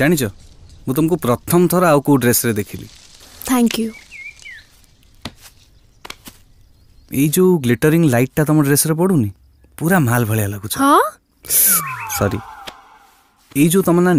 ଜାଣିଛ ମୁଁ ତୁମକୁ ପ୍ରଥମ ଥର ଆଉ କେଉଁ ଡ୍ରେସ୍ରେ ଦେଖିଲି ଥ୍ୟାଙ୍କ ୟୁ ଏଇ ଯେଉଁ ଗ୍ଲିଟରିଂ ଲାଇଟ୍ଟା ତମ ଡ୍ରେସ୍ରେ ପଡ଼ୁନି ପୁରା ମାଲ ଭଳିଆ ଲାଗୁଛ ସରି ଏଇ ଯେଉଁ ତମ ନା